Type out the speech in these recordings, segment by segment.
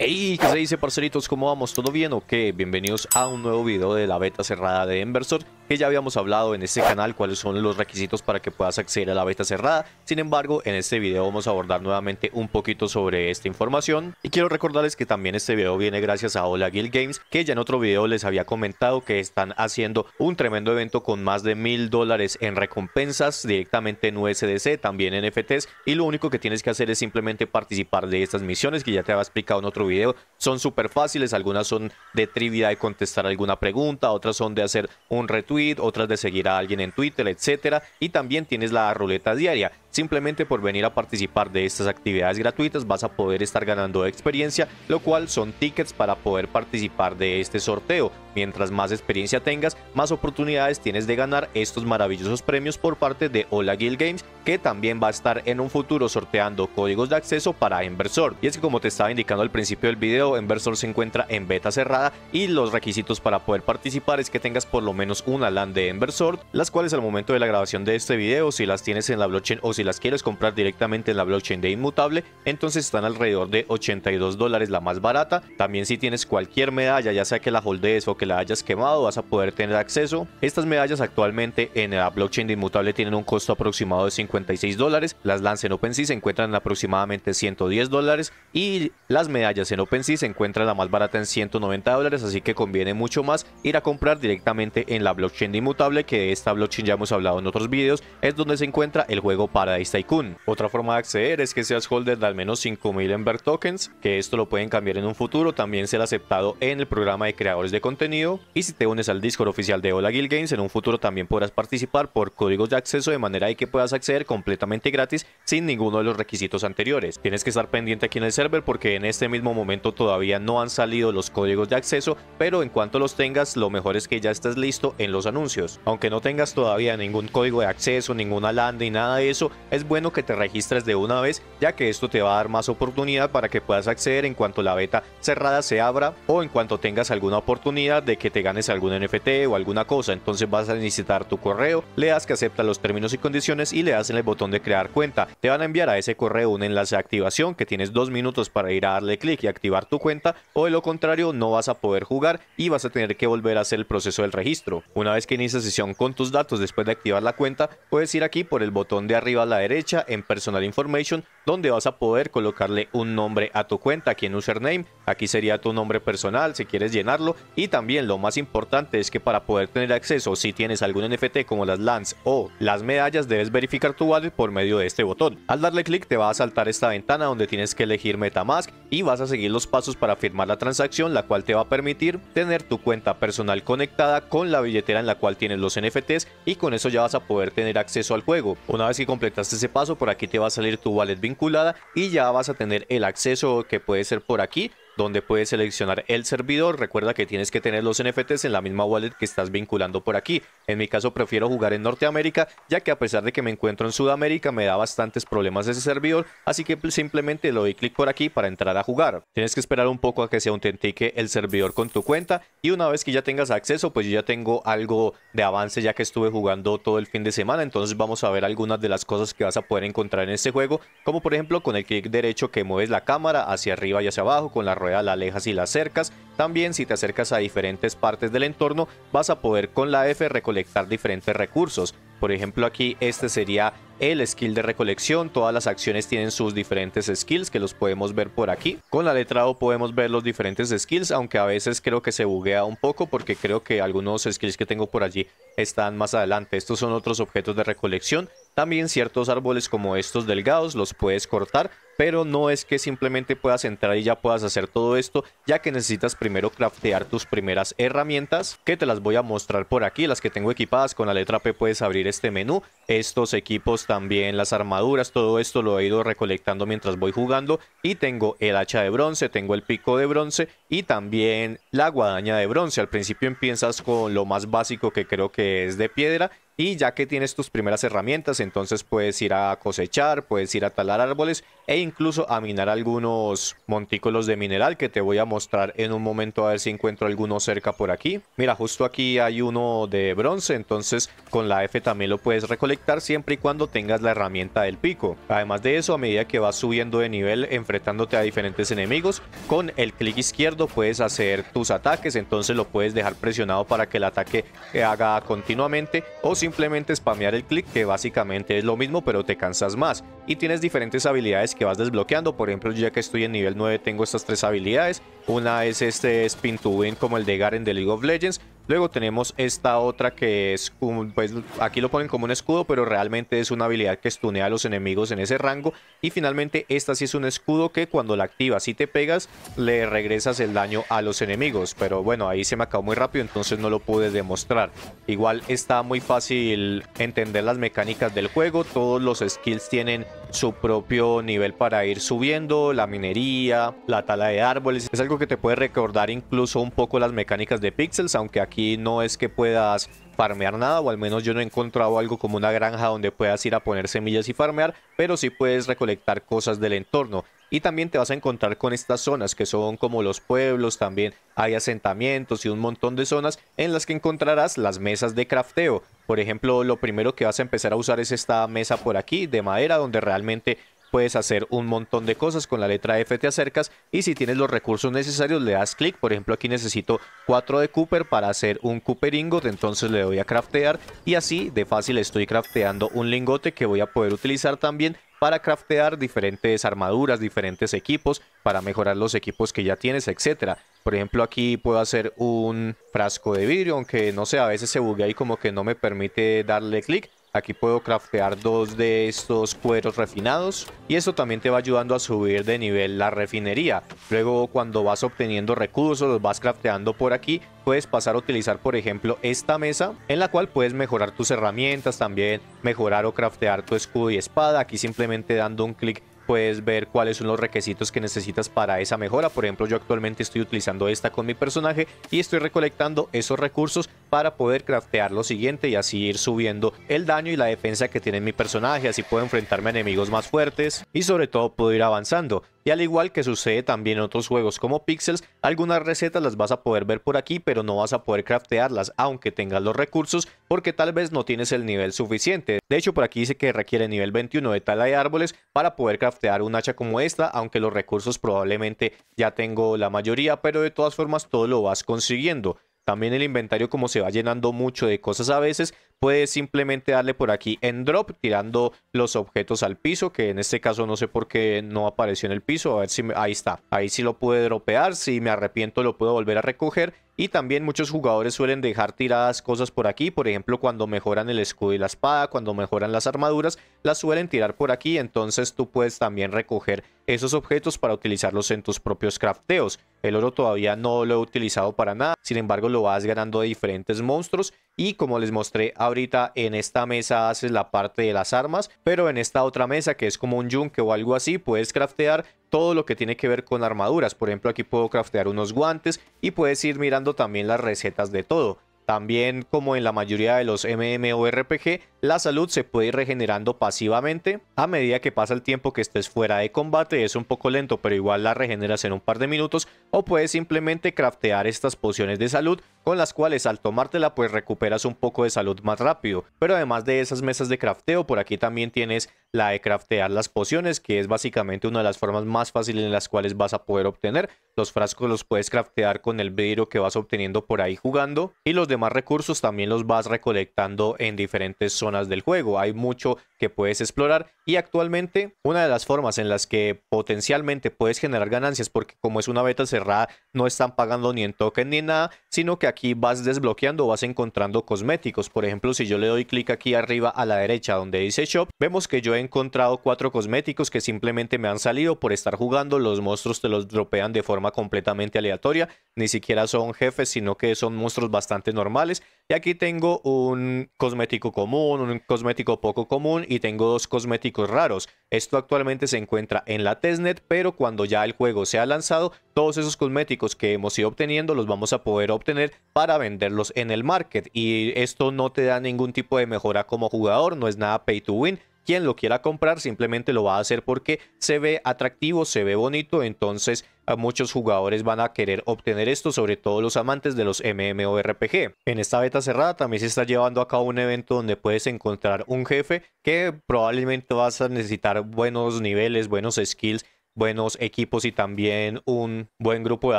Hey, ¿qué se dice parceritos? ¿Cómo vamos? ¿Todo bien o qué? Bienvenidos a un nuevo video de la beta cerrada de Enversor que ya habíamos hablado en este canal cuáles son los requisitos para que puedas acceder a la beta cerrada. Sin embargo, en este video vamos a abordar nuevamente un poquito sobre esta información. Y quiero recordarles que también este video viene gracias a Hola Guild Games, que ya en otro video les había comentado que están haciendo un tremendo evento con más de mil dólares en recompensas directamente en USDC, también en FTs. Y lo único que tienes que hacer es simplemente participar de estas misiones que ya te había explicado en otro video. Son súper fáciles, algunas son de trivia de contestar alguna pregunta, otras son de hacer un retweet otras de seguir a alguien en Twitter, etcétera. Y también tienes la ruleta diaria. Simplemente por venir a participar de estas actividades gratuitas vas a poder estar ganando experiencia, lo cual son tickets para poder participar de este sorteo. Mientras más experiencia tengas, más oportunidades tienes de ganar estos maravillosos premios por parte de Hola Guild Games, que también va a estar en un futuro sorteando códigos de acceso para Inversor. Y es que como te estaba indicando al principio del video, Inversor se encuentra en beta cerrada y los requisitos para poder participar es que tengas por lo menos una LAN de Inversor, las cuales al momento de la grabación de este video, si las tienes en la blockchain o si las quieres comprar directamente en la blockchain de Inmutable, entonces están alrededor de 82 dólares la más barata. También si tienes cualquier medalla, ya sea que la holdes o que la hayas quemado, vas a poder tener acceso. Estas medallas actualmente en la blockchain de Inmutable tienen un costo aproximado de 56 dólares. Las Lance en OpenSea se encuentran en aproximadamente 110 dólares y las medallas en OpenSea se encuentran la más barata en 190 dólares, así que conviene mucho más ir a comprar directamente en la blockchain de Inmutable, que de esta blockchain ya hemos hablado en otros videos, es donde se encuentra el juego para Paradise Tycoon. Otra forma de acceder es que seas holder de al menos 5000 Ember Tokens, que esto lo pueden cambiar en un futuro, también será aceptado en el programa de creadores de contenido y si te unes al Discord oficial de Hola Guild Games, en un futuro también podrás participar por códigos de acceso de manera de que puedas acceder completamente gratis sin ninguno de los requisitos anteriores. Tienes que estar pendiente aquí en el server porque en este mismo momento todavía no han salido los códigos de acceso, pero en cuanto los tengas, lo mejor es que ya estés listo en los anuncios. Aunque no tengas todavía ningún código de acceso, ninguna land ni nada de eso, es bueno que te registres de una vez, ya que esto te va a dar más oportunidad para que puedas acceder en cuanto la beta cerrada se abra o en cuanto tengas alguna oportunidad de que te ganes algún NFT o alguna cosa. Entonces vas a necesitar tu correo, le das que acepta los términos y condiciones y le das en el botón de crear cuenta. Te van a enviar a ese correo un enlace de activación que tienes dos minutos para ir a darle clic y activar tu cuenta o de lo contrario no vas a poder jugar y vas a tener que volver a hacer el proceso del registro. Una vez que inicias sesión con tus datos después de activar la cuenta, puedes ir aquí por el botón de arriba la derecha en Personal Information, donde vas a poder colocarle un nombre a tu cuenta, aquí en Username, aquí sería tu nombre personal si quieres llenarlo y también lo más importante es que para poder tener acceso si tienes algún NFT como las lands o las medallas debes verificar tu wallet por medio de este botón. Al darle clic te va a saltar esta ventana donde tienes que elegir Metamask y vas a seguir los pasos para firmar la transacción la cual te va a permitir tener tu cuenta personal conectada con la billetera en la cual tienes los NFTs y con eso ya vas a poder tener acceso al juego. Una vez que completas haces ese paso, por aquí te va a salir tu wallet vinculada y ya vas a tener el acceso que puede ser por aquí donde puedes seleccionar el servidor. Recuerda que tienes que tener los NFTs en la misma wallet que estás vinculando por aquí. En mi caso prefiero jugar en Norteamérica, ya que a pesar de que me encuentro en Sudamérica me da bastantes problemas ese servidor, así que simplemente lo doy clic por aquí para entrar a jugar. Tienes que esperar un poco a que se autentique el servidor con tu cuenta y una vez que ya tengas acceso, pues yo ya tengo algo de avance ya que estuve jugando todo el fin de semana, entonces vamos a ver algunas de las cosas que vas a poder encontrar en este juego, como por ejemplo con el clic derecho que mueves la cámara hacia arriba y hacia abajo, con la rueda la alejas y la acercas. También si te acercas a diferentes partes del entorno vas a poder con la F recolectar diferentes recursos. Por ejemplo aquí este sería el skill de recolección, todas las acciones tienen sus diferentes skills que los podemos ver por aquí. Con la letra O podemos ver los diferentes skills, aunque a veces creo que se buguea un poco porque creo que algunos skills que tengo por allí están más adelante. Estos son otros objetos de recolección. También ciertos árboles como estos delgados los puedes cortar, pero no es que simplemente puedas entrar y ya puedas hacer todo esto, ya que necesitas primero craftear tus primeras herramientas, que te las voy a mostrar por aquí, las que tengo equipadas con la letra P puedes abrir este menú. Estos equipos también, las armaduras, todo esto lo he ido recolectando mientras voy jugando. Y tengo el hacha de bronce, tengo el pico de bronce y también la guadaña de bronce. Al principio empiezas con lo más básico que creo que es de piedra y ya que tienes tus primeras herramientas, entonces puedes ir a cosechar, puedes ir a talar árboles e incluso a minar algunos montículos de mineral que te voy a mostrar en un momento a ver si encuentro alguno cerca por aquí. Mira, justo aquí hay uno de bronce, entonces con la F también lo puedes recolectar siempre y cuando tengas la herramienta del pico. Además de eso, a medida que vas subiendo de nivel enfrentándote a diferentes enemigos, con el clic izquierdo puedes hacer tus ataques, entonces lo puedes dejar presionado para que el ataque haga continuamente o si simplemente spamear el clic, que básicamente es lo mismo, pero te cansas más. Y tienes diferentes habilidades que vas desbloqueando. Por ejemplo, ya que estoy en nivel 9 tengo estas tres habilidades. Una es este Spin to Win como el de Garen de League of Legends. Luego tenemos esta otra que es, pues aquí lo ponen como un escudo, pero realmente es una habilidad que estunea a los enemigos en ese rango. Y finalmente esta sí es un escudo que cuando la activas y te pegas, le regresas el daño a los enemigos. Pero bueno, ahí se me acabó muy rápido, entonces no lo pude demostrar. Igual está muy fácil entender las mecánicas del juego, todos los skills tienen su propio nivel para ir subiendo, la minería, la tala de árboles. Es algo que te puede recordar incluso un poco las mecánicas de Pixels, aunque aquí no es que puedas farmear nada, o al menos yo no he encontrado algo como una granja donde puedas ir a poner semillas y farmear, pero sí puedes recolectar cosas del entorno. Y también te vas a encontrar con estas zonas que son como los pueblos, también hay asentamientos y un montón de zonas en las que encontrarás las mesas de crafteo. Por ejemplo, lo primero que vas a empezar a usar es esta mesa por aquí de madera donde realmente puedes hacer un montón de cosas con la letra F te acercas y si tienes los recursos necesarios le das clic, por ejemplo aquí necesito 4 de Cooper para hacer un Cooper Ingot, entonces le doy a craftear y así de fácil estoy crafteando un lingote que voy a poder utilizar también para craftear diferentes armaduras, diferentes equipos, para mejorar los equipos que ya tienes, etcétera. Por ejemplo, aquí puedo hacer un frasco de vidrio, aunque no sé, a veces se buguea y como que no me permite darle clic, Aquí puedo craftear dos de estos cueros refinados y eso también te va ayudando a subir de nivel la refinería. Luego cuando vas obteniendo recursos, los vas crafteando por aquí, puedes pasar a utilizar por ejemplo esta mesa en la cual puedes mejorar tus herramientas, también mejorar o craftear tu escudo y espada. Aquí simplemente dando un clic puedes ver cuáles son los requisitos que necesitas para esa mejora. Por ejemplo, yo actualmente estoy utilizando esta con mi personaje y estoy recolectando esos recursos para poder craftear lo siguiente y así ir subiendo el daño y la defensa que tiene mi personaje, así puedo enfrentarme a enemigos más fuertes y sobre todo puedo ir avanzando. Y al igual que sucede también en otros juegos como Pixels, algunas recetas las vas a poder ver por aquí, pero no vas a poder craftearlas aunque tengas los recursos porque tal vez no tienes el nivel suficiente. De hecho por aquí dice que requiere nivel 21 de tala de árboles para poder craftear un hacha como esta, aunque los recursos probablemente ya tengo la mayoría, pero de todas formas todo lo vas consiguiendo. También el inventario como se va llenando mucho de cosas a veces, puedes simplemente darle por aquí en drop tirando los objetos al piso, que en este caso no sé por qué no apareció en el piso, a ver si ahí está, ahí sí lo pude dropear, si me arrepiento lo puedo volver a recoger y también muchos jugadores suelen dejar tiradas cosas por aquí, por ejemplo cuando mejoran el escudo y la espada, cuando mejoran las armaduras, las suelen tirar por aquí, entonces tú puedes también recoger esos objetos para utilizarlos en tus propios crafteos. El oro todavía no lo he utilizado para nada, sin embargo lo vas ganando de diferentes monstruos y como les mostré ahorita en esta mesa haces la parte de las armas, pero en esta otra mesa que es como un yunque o algo así puedes craftear todo lo que tiene que ver con armaduras. Por ejemplo, aquí puedo craftear unos guantes y puedes ir mirando también las recetas de todo. También, como en la mayoría de los MMORPG, la salud se puede ir regenerando pasivamente a medida que pasa el tiempo que estés fuera de combate. Es un poco lento, pero igual la regeneras en un par de minutos. O puedes simplemente craftear estas pociones de salud, con las cuales al tomártela pues recuperas un poco de salud más rápido. Pero además de esas mesas de crafteo, por aquí también tienes la de craftear las pociones, que es básicamente una de las formas más fáciles en las cuales vas a poder obtener. Los frascos los puedes craftear con el vidrio que vas obteniendo por ahí jugando y los demás recursos también los vas recolectando en diferentes zonas del juego. Hay mucho que puedes explorar y actualmente una de las formas en las que potencialmente puedes generar ganancias, porque como es una beta cerrada, no están pagando ni en token ni nada, sino que aquí vas desbloqueando, vas encontrando cosméticos. Por ejemplo, si yo le doy clic aquí arriba a la derecha donde dice shop, vemos que yo he encontrado cuatro cosméticos que simplemente me han salido por estar jugando. Los monstruos te los dropean de forma completamente aleatoria. Ni siquiera son jefes, sino que son monstruos bastante normales. Y aquí tengo un cosmético común, un cosmético poco común y tengo dos cosméticos raros. Esto actualmente se encuentra en la testnet, pero cuando ya el juego sea lanzado, todos esos cosméticos que hemos ido obteniendo los vamos a poder obtener para venderlos en el market. Y esto no te da ningún tipo de mejora como jugador, no es nada pay to win quien lo quiera comprar simplemente lo va a hacer porque se ve atractivo, se ve bonito, entonces eh, muchos jugadores van a querer obtener esto, sobre todo los amantes de los MMORPG. En esta beta cerrada también se está llevando a cabo un evento donde puedes encontrar un jefe que probablemente vas a necesitar buenos niveles, buenos skills buenos equipos y también un buen grupo de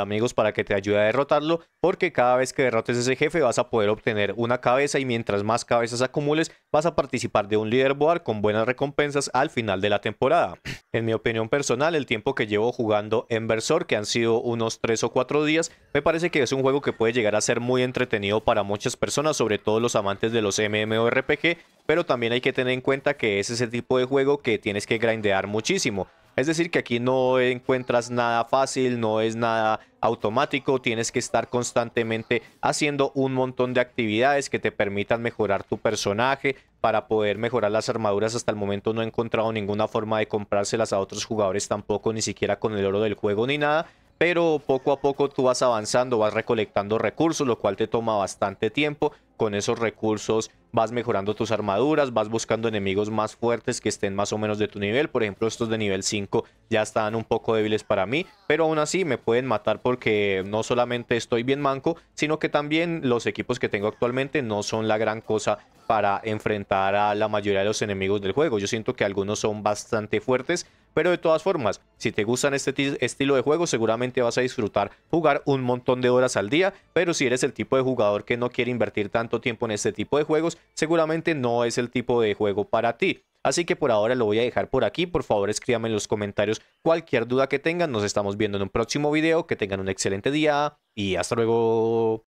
amigos para que te ayude a derrotarlo, porque cada vez que derrotes ese jefe vas a poder obtener una cabeza y mientras más cabezas acumules vas a participar de un leaderboard con buenas recompensas al final de la temporada. En mi opinión personal, el tiempo que llevo jugando en Versor, que han sido unos 3 o 4 días, me parece que es un juego que puede llegar a ser muy entretenido para muchas personas, sobre todo los amantes de los MMORPG, pero también hay que tener en cuenta que es ese tipo de juego que tienes que grindear muchísimo. Es decir, que aquí no encuentras nada fácil, no es nada automático, tienes que estar constantemente haciendo un montón de actividades que te permitan mejorar tu personaje para poder mejorar las armaduras. Hasta el momento no he encontrado ninguna forma de comprárselas a otros jugadores tampoco, ni siquiera con el oro del juego ni nada pero poco a poco tú vas avanzando, vas recolectando recursos, lo cual te toma bastante tiempo. Con esos recursos vas mejorando tus armaduras, vas buscando enemigos más fuertes que estén más o menos de tu nivel. Por ejemplo, estos de nivel 5 ya están un poco débiles para mí, pero aún así me pueden matar porque no solamente estoy bien manco, sino que también los equipos que tengo actualmente no son la gran cosa para enfrentar a la mayoría de los enemigos del juego. Yo siento que algunos son bastante fuertes, pero de todas formas, si te gustan este estilo de juego, seguramente vas a disfrutar jugar un montón de horas al día, pero si eres el tipo de jugador que no quiere invertir tanto tiempo en este tipo de juegos, seguramente no es el tipo de juego para ti. Así que por ahora lo voy a dejar por aquí, por favor escríbame en los comentarios cualquier duda que tengan, nos estamos viendo en un próximo video, que tengan un excelente día y hasta luego.